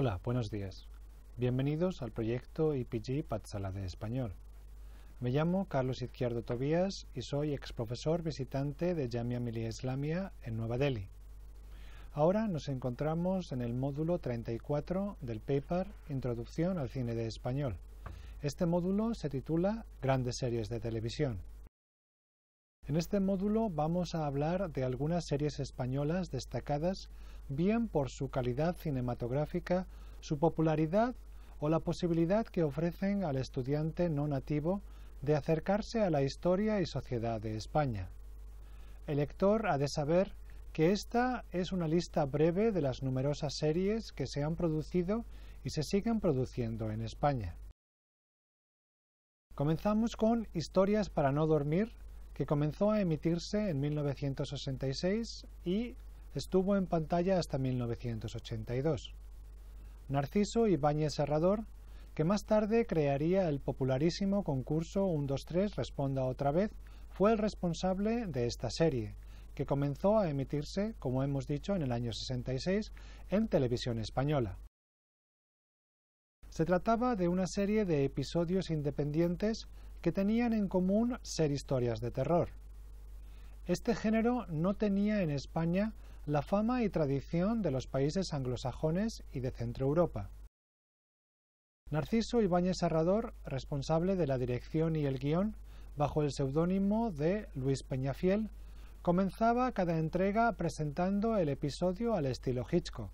Hola, buenos días. Bienvenidos al proyecto IPG Patsala de Español. Me llamo Carlos Izquierdo Tobías y soy ex profesor visitante de Jamia Millia Islamia en Nueva Delhi. Ahora nos encontramos en el módulo 34 del paper Introducción al cine de español. Este módulo se titula Grandes series de televisión. En este módulo vamos a hablar de algunas series españolas destacadas bien por su calidad cinematográfica, su popularidad o la posibilidad que ofrecen al estudiante no nativo de acercarse a la historia y sociedad de España. El lector ha de saber que esta es una lista breve de las numerosas series que se han producido y se siguen produciendo en España. Comenzamos con Historias para no dormir, que comenzó a emitirse en 1966 y estuvo en pantalla hasta 1982. Narciso Ibáñez Serrador, que más tarde crearía el popularísimo concurso 123 Responda otra vez, fue el responsable de esta serie, que comenzó a emitirse, como hemos dicho, en el año 66 en televisión española. Se trataba de una serie de episodios independientes que tenían en común ser historias de terror. Este género no tenía en España la fama y tradición de los países anglosajones y de Centro Europa. Narciso Ibáñez Serrador, responsable de la dirección y el guión, bajo el seudónimo de Luis Peñafiel, comenzaba cada entrega presentando el episodio al estilo Hitchcock.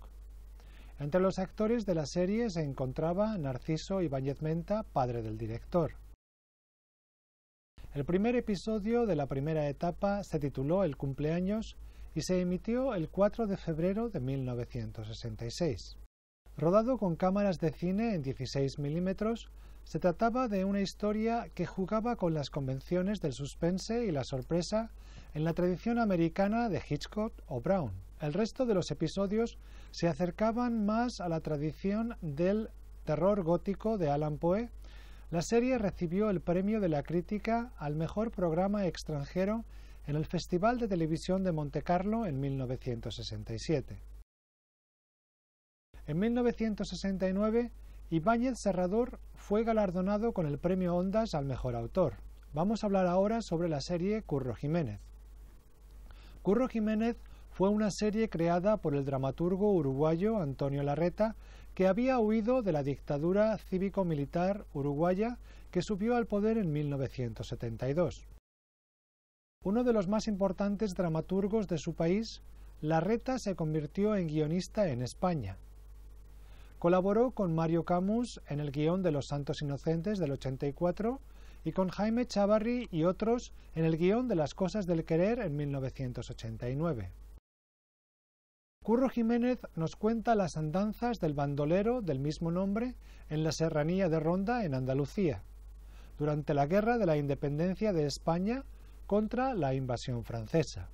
Entre los actores de la serie se encontraba Narciso Ibáñez Menta, padre del director. El primer episodio de la primera etapa se tituló El cumpleaños y se emitió el 4 de febrero de 1966. Rodado con cámaras de cine en 16 milímetros, se trataba de una historia que jugaba con las convenciones del suspense y la sorpresa en la tradición americana de Hitchcock o Brown. El resto de los episodios se acercaban más a la tradición del terror gótico de Alan Poe la serie recibió el premio de la crítica al mejor programa extranjero en el Festival de Televisión de Montecarlo en 1967. En 1969, Ibáñez Serrador fue galardonado con el premio Ondas al mejor autor. Vamos a hablar ahora sobre la serie Curro Jiménez. Curro Jiménez fue una serie creada por el dramaturgo uruguayo Antonio Larreta que había huido de la dictadura cívico-militar uruguaya que subió al poder en 1972. Uno de los más importantes dramaturgos de su país, Larreta se convirtió en guionista en España. Colaboró con Mario Camus en el guión de Los Santos Inocentes del 84 y con Jaime Chavarri y otros en el guión de Las Cosas del Querer en 1989. Curro Jiménez nos cuenta las andanzas del bandolero del mismo nombre en la serranía de Ronda, en Andalucía, durante la Guerra de la Independencia de España contra la invasión francesa.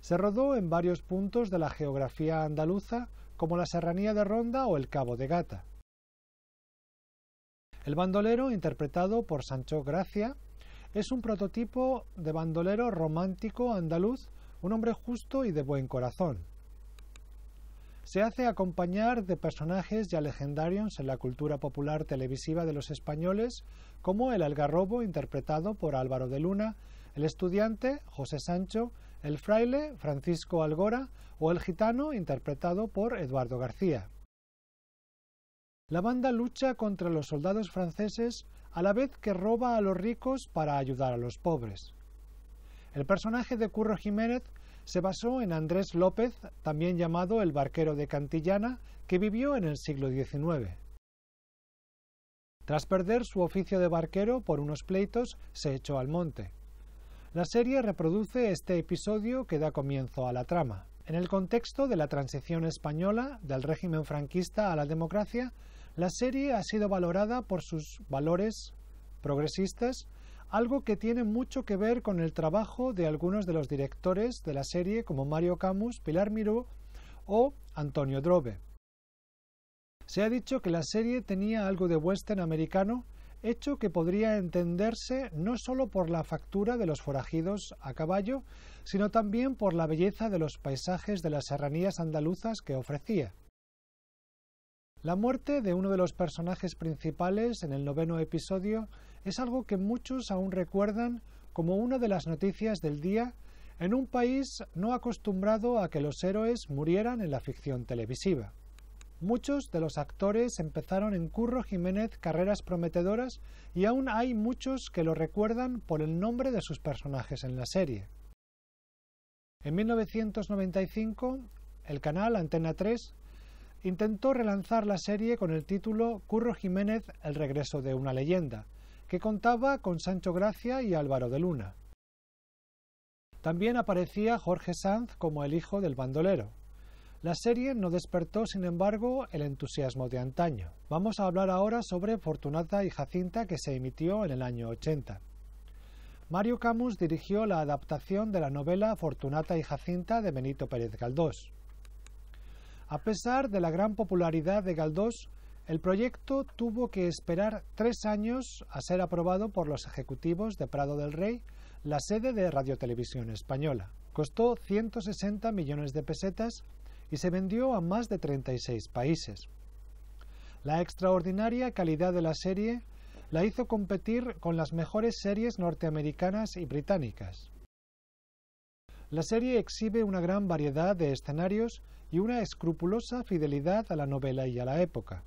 Se rodó en varios puntos de la geografía andaluza, como la serranía de Ronda o el Cabo de Gata. El bandolero, interpretado por Sancho Gracia, es un prototipo de bandolero romántico andaluz un hombre justo y de buen corazón. Se hace acompañar de personajes ya legendarios en la cultura popular televisiva de los españoles, como el algarrobo interpretado por Álvaro de Luna, el estudiante José Sancho, el fraile Francisco Algora o el gitano interpretado por Eduardo García. La banda lucha contra los soldados franceses a la vez que roba a los ricos para ayudar a los pobres. El personaje de Curro Jiménez se basó en Andrés López, también llamado el barquero de Cantillana, que vivió en el siglo XIX. Tras perder su oficio de barquero por unos pleitos, se echó al monte. La serie reproduce este episodio que da comienzo a la trama. En el contexto de la transición española del régimen franquista a la democracia, la serie ha sido valorada por sus valores progresistas, algo que tiene mucho que ver con el trabajo de algunos de los directores de la serie como Mario Camus, Pilar Miró o Antonio Drobe. Se ha dicho que la serie tenía algo de western americano, hecho que podría entenderse no solo por la factura de los forajidos a caballo, sino también por la belleza de los paisajes de las serranías andaluzas que ofrecía. La muerte de uno de los personajes principales en el noveno episodio es algo que muchos aún recuerdan como una de las noticias del día en un país no acostumbrado a que los héroes murieran en la ficción televisiva. Muchos de los actores empezaron en Curro Jiménez carreras prometedoras y aún hay muchos que lo recuerdan por el nombre de sus personajes en la serie. En 1995, el canal Antena 3 intentó relanzar la serie con el título Curro Jiménez, el regreso de una leyenda, que contaba con Sancho Gracia y Álvaro de Luna. También aparecía Jorge Sanz como el hijo del bandolero. La serie no despertó, sin embargo, el entusiasmo de antaño. Vamos a hablar ahora sobre Fortunata y Jacinta que se emitió en el año 80. Mario Camus dirigió la adaptación de la novela Fortunata y Jacinta de Benito Pérez Galdós. A pesar de la gran popularidad de Galdós, el proyecto tuvo que esperar tres años a ser aprobado por los ejecutivos de Prado del Rey, la sede de Radiotelevisión Española. Costó 160 millones de pesetas y se vendió a más de 36 países. La extraordinaria calidad de la serie la hizo competir con las mejores series norteamericanas y británicas. La serie exhibe una gran variedad de escenarios y una escrupulosa fidelidad a la novela y a la época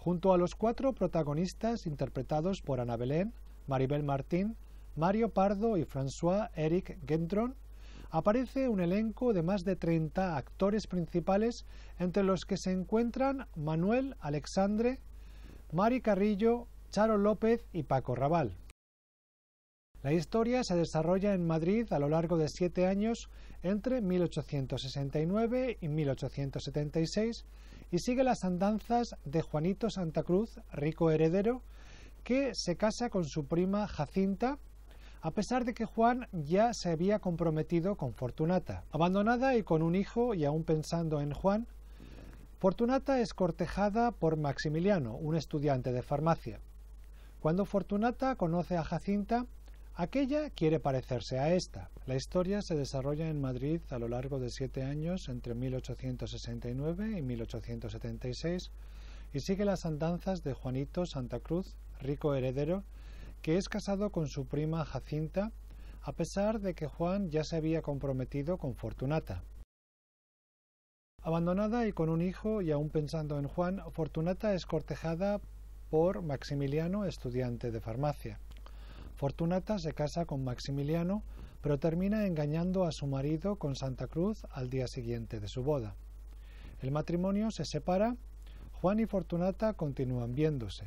junto a los cuatro protagonistas interpretados por Ana Belén, Maribel Martín, Mario Pardo y François-Éric Gendron, aparece un elenco de más de 30 actores principales, entre los que se encuentran Manuel Alexandre, Mari Carrillo, Charo López y Paco Raval. La historia se desarrolla en Madrid a lo largo de siete años entre 1869 y 1876 y sigue las andanzas de Juanito Santa Cruz, rico heredero, que se casa con su prima Jacinta, a pesar de que Juan ya se había comprometido con Fortunata. Abandonada y con un hijo y aún pensando en Juan, Fortunata es cortejada por Maximiliano, un estudiante de farmacia. Cuando Fortunata conoce a Jacinta, Aquella quiere parecerse a esta. La historia se desarrolla en Madrid a lo largo de siete años entre 1869 y 1876 y sigue las andanzas de Juanito Santa Cruz, rico heredero, que es casado con su prima Jacinta, a pesar de que Juan ya se había comprometido con Fortunata. Abandonada y con un hijo y aún pensando en Juan, Fortunata es cortejada por Maximiliano, estudiante de farmacia. Fortunata se casa con Maximiliano, pero termina engañando a su marido con Santa Cruz al día siguiente de su boda. El matrimonio se separa, Juan y Fortunata continúan viéndose.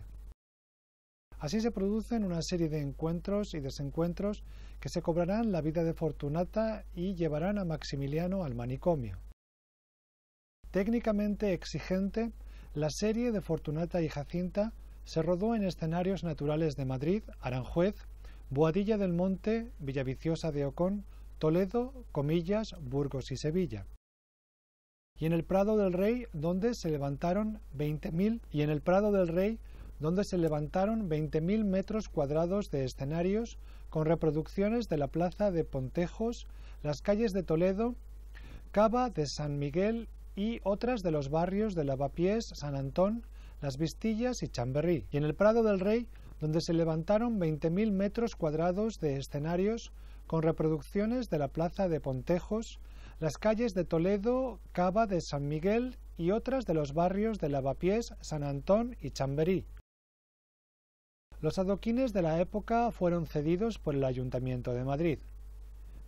Así se producen una serie de encuentros y desencuentros que se cobrarán la vida de Fortunata y llevarán a Maximiliano al manicomio. Técnicamente exigente, la serie de Fortunata y Jacinta se rodó en escenarios naturales de Madrid, Aranjuez, Boadilla del Monte, Villaviciosa de Ocón, Toledo, Comillas, Burgos y Sevilla. Y en el Prado del Rey, donde se levantaron 20.000 y en el Prado del Rey, donde se levantaron 20.000 metros cuadrados de escenarios con reproducciones de la plaza de Pontejos, las calles de Toledo, Cava de San Miguel y otras de los barrios de Lavapiés, San Antón, Las Vistillas y Chamberí. Y en el Prado del Rey donde se levantaron 20.000 metros cuadrados de escenarios con reproducciones de la plaza de Pontejos, las calles de Toledo, Cava de San Miguel y otras de los barrios de Lavapiés, San Antón y Chamberí. Los adoquines de la época fueron cedidos por el Ayuntamiento de Madrid.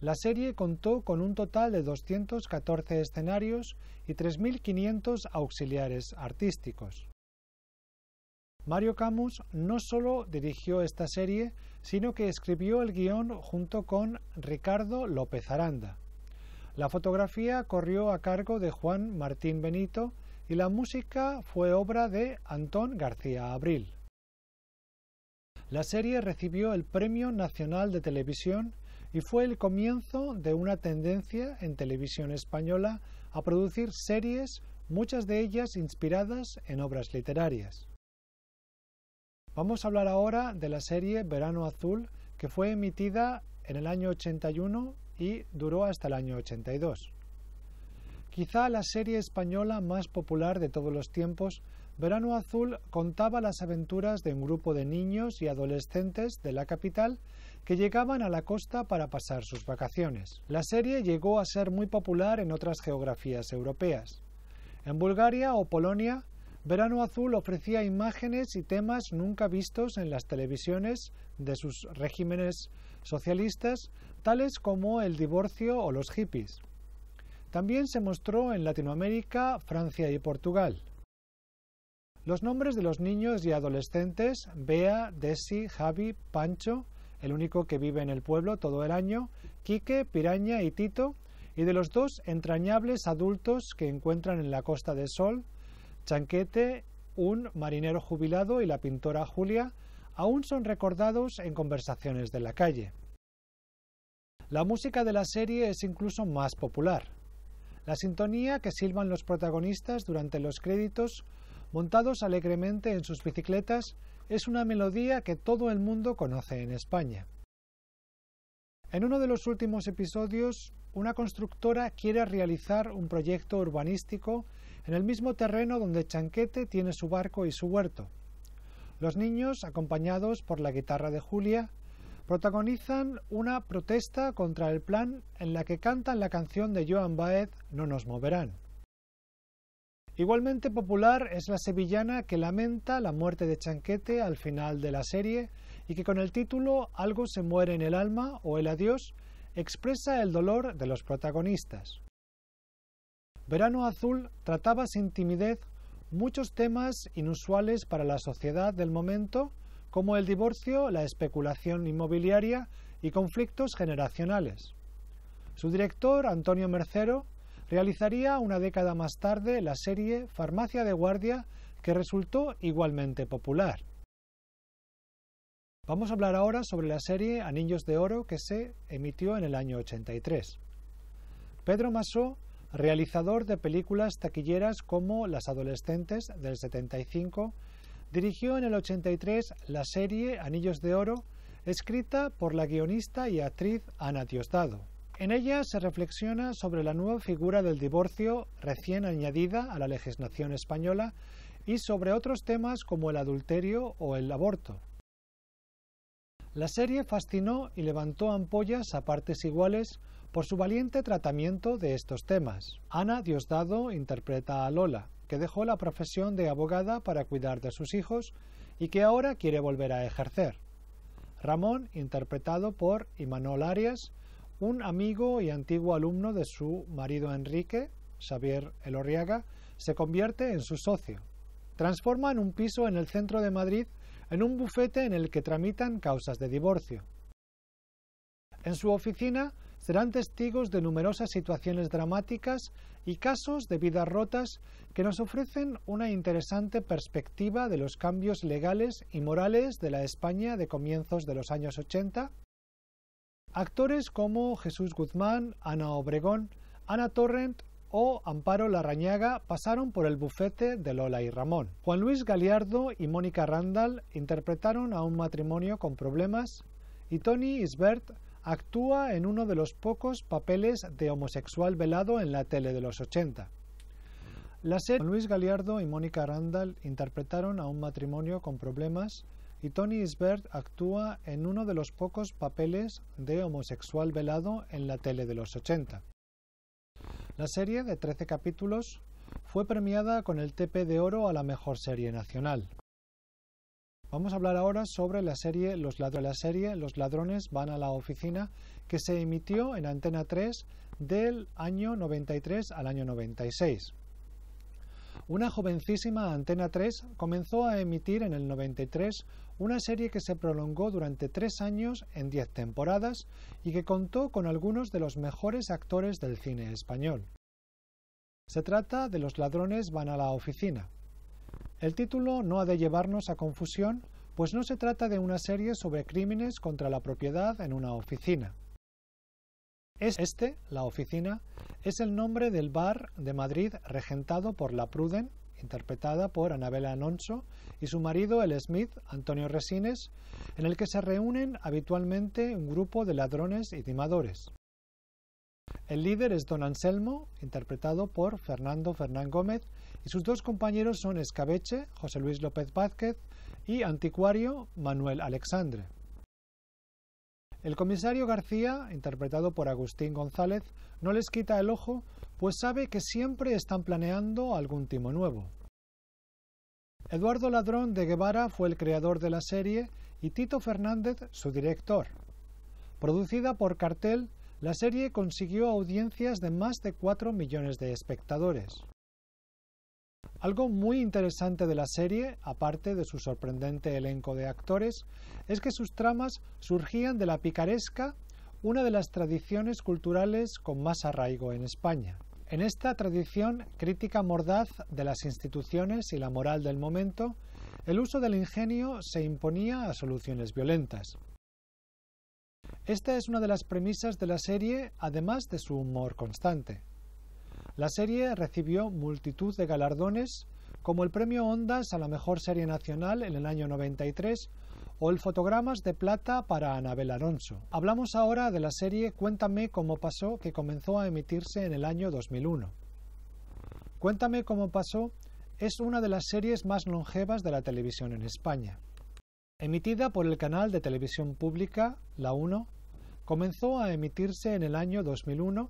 La serie contó con un total de 214 escenarios y 3.500 auxiliares artísticos. Mario Camus no solo dirigió esta serie, sino que escribió el guión junto con Ricardo López Aranda. La fotografía corrió a cargo de Juan Martín Benito y la música fue obra de Antón García Abril. La serie recibió el Premio Nacional de Televisión y fue el comienzo de una tendencia en televisión española a producir series, muchas de ellas inspiradas en obras literarias. Vamos a hablar ahora de la serie Verano Azul, que fue emitida en el año 81 y duró hasta el año 82. Quizá la serie española más popular de todos los tiempos, Verano Azul contaba las aventuras de un grupo de niños y adolescentes de la capital que llegaban a la costa para pasar sus vacaciones. La serie llegó a ser muy popular en otras geografías europeas. En Bulgaria o Polonia Verano Azul ofrecía imágenes y temas nunca vistos en las televisiones de sus regímenes socialistas, tales como el divorcio o los hippies. También se mostró en Latinoamérica, Francia y Portugal. Los nombres de los niños y adolescentes, Bea, Desi, Javi, Pancho, el único que vive en el pueblo todo el año, Quique, Piraña y Tito, y de los dos entrañables adultos que encuentran en la Costa del Sol, Chanquete, un marinero jubilado y la pintora Julia aún son recordados en conversaciones de la calle. La música de la serie es incluso más popular. La sintonía que silban los protagonistas durante los créditos, montados alegremente en sus bicicletas, es una melodía que todo el mundo conoce en España. En uno de los últimos episodios, una constructora quiere realizar un proyecto urbanístico en el mismo terreno donde Chanquete tiene su barco y su huerto. Los niños, acompañados por la guitarra de Julia, protagonizan una protesta contra el plan en la que cantan la canción de Joan Baez No nos moverán. Igualmente popular es la sevillana que lamenta la muerte de Chanquete al final de la serie y que con el título Algo se muere en el alma o el adiós expresa el dolor de los protagonistas. Verano Azul trataba sin timidez muchos temas inusuales para la sociedad del momento, como el divorcio, la especulación inmobiliaria y conflictos generacionales. Su director, Antonio Mercero, realizaría una década más tarde la serie Farmacia de Guardia, que resultó igualmente popular. Vamos a hablar ahora sobre la serie Anillos de Oro que se emitió en el año 83. Pedro Massó realizador de películas taquilleras como Las Adolescentes del 75, dirigió en el 83 la serie Anillos de Oro, escrita por la guionista y actriz Ana Diosdado. En ella se reflexiona sobre la nueva figura del divorcio recién añadida a la legislación española y sobre otros temas como el adulterio o el aborto. La serie fascinó y levantó ampollas a partes iguales por su valiente tratamiento de estos temas. Ana Diosdado interpreta a Lola, que dejó la profesión de abogada para cuidar de sus hijos y que ahora quiere volver a ejercer. Ramón, interpretado por Imanol Arias, un amigo y antiguo alumno de su marido Enrique, Xavier Elorriaga, se convierte en su socio. Transforman un piso en el centro de Madrid en un bufete en el que tramitan causas de divorcio. En su oficina, serán testigos de numerosas situaciones dramáticas y casos de vidas rotas que nos ofrecen una interesante perspectiva de los cambios legales y morales de la España de comienzos de los años 80. Actores como Jesús Guzmán, Ana Obregón, Ana Torrent o Amparo Larrañaga pasaron por el bufete de Lola y Ramón. Juan Luis Galiardo y Mónica Randall interpretaron a un matrimonio con problemas y Tony Isbert actúa en uno de los pocos papeles de homosexual velado en la tele de los 80. La serie Luis Galiardo y Mónica Randall interpretaron a un matrimonio con problemas y Tony Isbert actúa en uno de los pocos papeles de homosexual velado en la tele de los 80. La serie, de 13 capítulos, fue premiada con el TP de Oro a la Mejor Serie Nacional. Vamos a hablar ahora sobre la serie Los ladrones, la serie Los ladrones van a la oficina que se emitió en Antena 3 del año 93 al año 96. Una jovencísima Antena 3 comenzó a emitir en el 93 una serie que se prolongó durante tres años en diez temporadas y que contó con algunos de los mejores actores del cine español. Se trata de Los ladrones van a la oficina, el título no ha de llevarnos a confusión, pues no se trata de una serie sobre crímenes contra la propiedad en una oficina. Este, la oficina, es el nombre del bar de Madrid regentado por la Pruden, interpretada por Anabela Alonso, y su marido, el Smith, Antonio Resines, en el que se reúnen habitualmente un grupo de ladrones y timadores. El líder es don Anselmo, interpretado por Fernando Fernán Gómez, y sus dos compañeros son Escabeche, José Luis López Vázquez, y Anticuario, Manuel Alexandre. El comisario García, interpretado por Agustín González, no les quita el ojo, pues sabe que siempre están planeando algún timo nuevo. Eduardo Ladrón de Guevara fue el creador de la serie y Tito Fernández su director. Producida por Cartel, la serie consiguió audiencias de más de 4 millones de espectadores. Algo muy interesante de la serie, aparte de su sorprendente elenco de actores, es que sus tramas surgían de la picaresca, una de las tradiciones culturales con más arraigo en España. En esta tradición crítica mordaz de las instituciones y la moral del momento, el uso del ingenio se imponía a soluciones violentas. Esta es una de las premisas de la serie, además de su humor constante. La serie recibió multitud de galardones, como el premio Ondas a la mejor serie nacional en el año 93 o el Fotogramas de Plata para Anabel Alonso. Hablamos ahora de la serie Cuéntame cómo pasó, que comenzó a emitirse en el año 2001. Cuéntame cómo pasó es una de las series más longevas de la televisión en España. Emitida por el canal de televisión pública, La 1, comenzó a emitirse en el año 2001.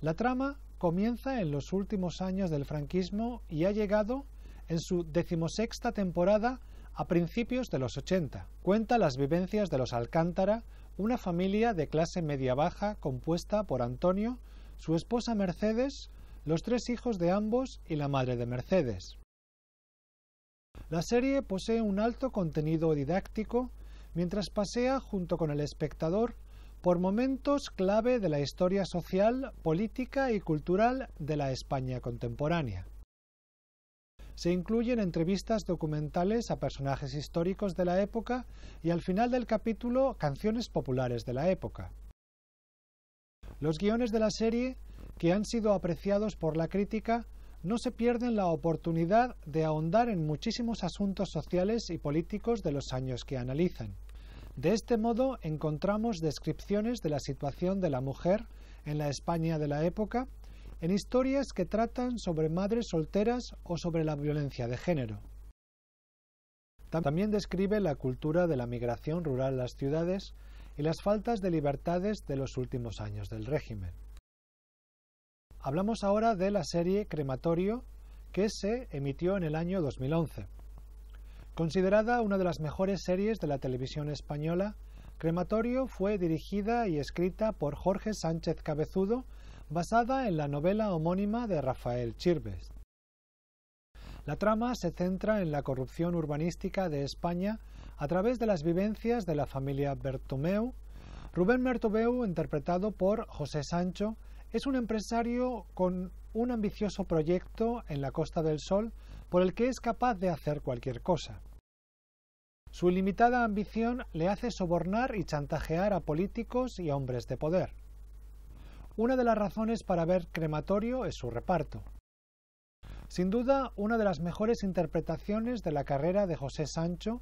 La trama comienza en los últimos años del franquismo y ha llegado en su decimosexta temporada a principios de los 80. Cuenta las vivencias de los Alcántara, una familia de clase media-baja compuesta por Antonio, su esposa Mercedes, los tres hijos de ambos y la madre de Mercedes. La serie posee un alto contenido didáctico mientras pasea junto con el espectador por momentos clave de la historia social, política y cultural de la España contemporánea. Se incluyen entrevistas documentales a personajes históricos de la época y al final del capítulo canciones populares de la época. Los guiones de la serie, que han sido apreciados por la crítica, no se pierden la oportunidad de ahondar en muchísimos asuntos sociales y políticos de los años que analizan. De este modo encontramos descripciones de la situación de la mujer en la España de la época, en historias que tratan sobre madres solteras o sobre la violencia de género. También describe la cultura de la migración rural a las ciudades y las faltas de libertades de los últimos años del régimen. Hablamos ahora de la serie Crematorio que se emitió en el año 2011. Considerada una de las mejores series de la televisión española, Crematorio fue dirigida y escrita por Jorge Sánchez Cabezudo, basada en la novela homónima de Rafael Chirves. La trama se centra en la corrupción urbanística de España a través de las vivencias de la familia Bertomeu. Rubén Bertomeu, interpretado por José Sancho, es un empresario con un ambicioso proyecto en la Costa del Sol por el que es capaz de hacer cualquier cosa. Su ilimitada ambición le hace sobornar y chantajear a políticos y a hombres de poder. Una de las razones para ver crematorio es su reparto. Sin duda, una de las mejores interpretaciones de la carrera de José Sancho,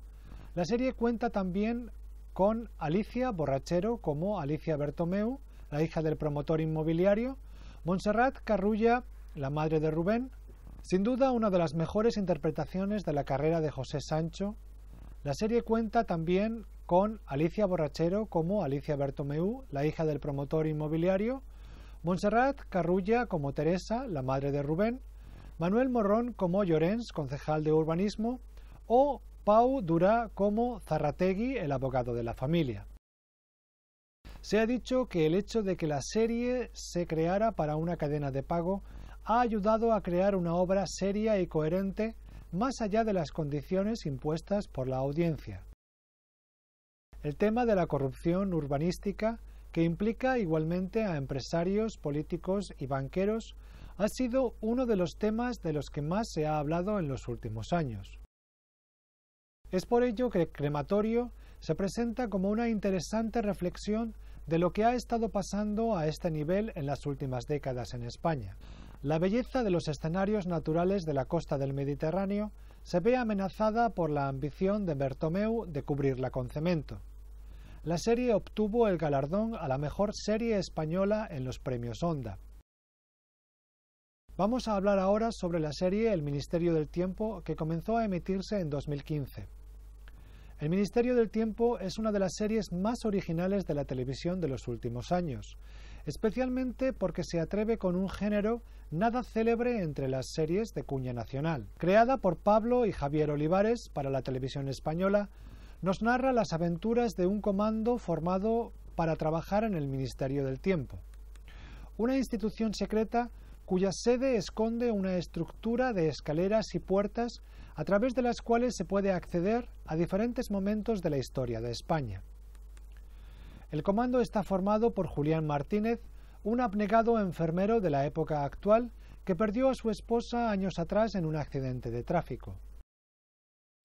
la serie cuenta también con Alicia Borrachero como Alicia Bertomeu, la hija del promotor inmobiliario, Montserrat Carrulla, la madre de Rubén, sin duda una de las mejores interpretaciones de la carrera de José Sancho, la serie cuenta también con Alicia Borrachero como Alicia Bertomeu, la hija del promotor inmobiliario, Montserrat Carrulla como Teresa, la madre de Rubén, Manuel Morrón como Llorens, concejal de urbanismo, o Pau Durá como Zarrategui, el abogado de la familia. Se ha dicho que el hecho de que la serie se creara para una cadena de pago ha ayudado a crear una obra seria y coherente más allá de las condiciones impuestas por la audiencia. El tema de la corrupción urbanística, que implica igualmente a empresarios, políticos y banqueros, ha sido uno de los temas de los que más se ha hablado en los últimos años. Es por ello que Crematorio se presenta como una interesante reflexión de lo que ha estado pasando a este nivel en las últimas décadas en España. La belleza de los escenarios naturales de la costa del Mediterráneo se ve amenazada por la ambición de Bertomeu de cubrirla con cemento. La serie obtuvo el galardón a la mejor serie española en los premios Onda. Vamos a hablar ahora sobre la serie El Ministerio del Tiempo que comenzó a emitirse en 2015. El Ministerio del Tiempo es una de las series más originales de la televisión de los últimos años especialmente porque se atreve con un género nada célebre entre las series de cuña nacional. Creada por Pablo y Javier Olivares para la televisión española, nos narra las aventuras de un comando formado para trabajar en el Ministerio del Tiempo, una institución secreta cuya sede esconde una estructura de escaleras y puertas a través de las cuales se puede acceder a diferentes momentos de la historia de España. El comando está formado por Julián Martínez, un abnegado enfermero de la época actual que perdió a su esposa años atrás en un accidente de tráfico.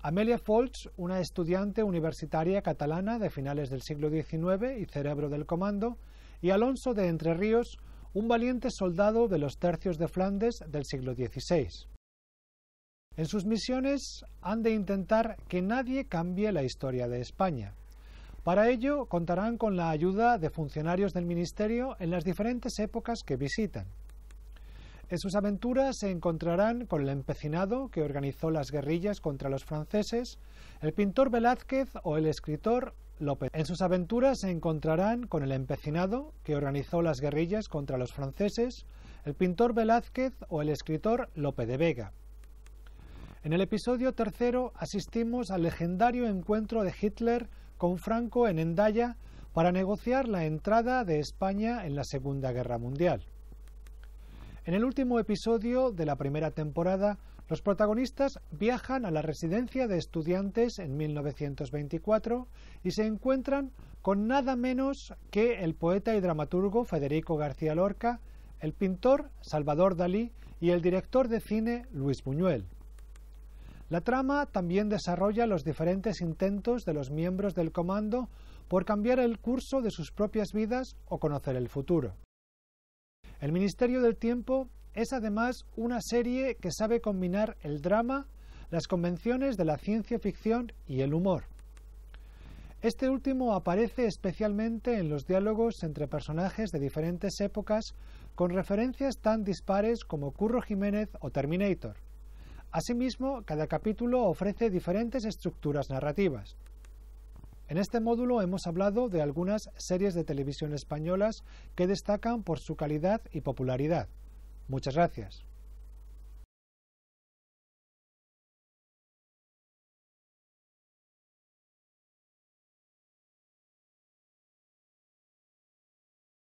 Amelia Foltz, una estudiante universitaria catalana de finales del siglo XIX y cerebro del comando, y Alonso de Entre Ríos, un valiente soldado de los tercios de Flandes del siglo XVI. En sus misiones han de intentar que nadie cambie la historia de España. Para ello contarán con la ayuda de funcionarios del Ministerio en las diferentes épocas que visitan. En sus aventuras se encontrarán con el empecinado que organizó las guerrillas contra los franceses, el pintor Velázquez o el escritor López. En sus aventuras se encontrarán con el empecinado que organizó las guerrillas contra los franceses, el pintor Velázquez o el escritor Lope de Vega. En el episodio tercero asistimos al legendario encuentro de Hitler con Franco en Endaya para negociar la entrada de España en la Segunda Guerra Mundial. En el último episodio de la primera temporada, los protagonistas viajan a la residencia de estudiantes en 1924 y se encuentran con nada menos que el poeta y dramaturgo Federico García Lorca, el pintor Salvador Dalí y el director de cine Luis Buñuel. La trama también desarrolla los diferentes intentos de los miembros del comando por cambiar el curso de sus propias vidas o conocer el futuro. El Ministerio del Tiempo es además una serie que sabe combinar el drama, las convenciones de la ciencia ficción y el humor. Este último aparece especialmente en los diálogos entre personajes de diferentes épocas con referencias tan dispares como Curro Jiménez o Terminator. Asimismo, cada capítulo ofrece diferentes estructuras narrativas. En este módulo hemos hablado de algunas series de televisión españolas que destacan por su calidad y popularidad. Muchas gracias.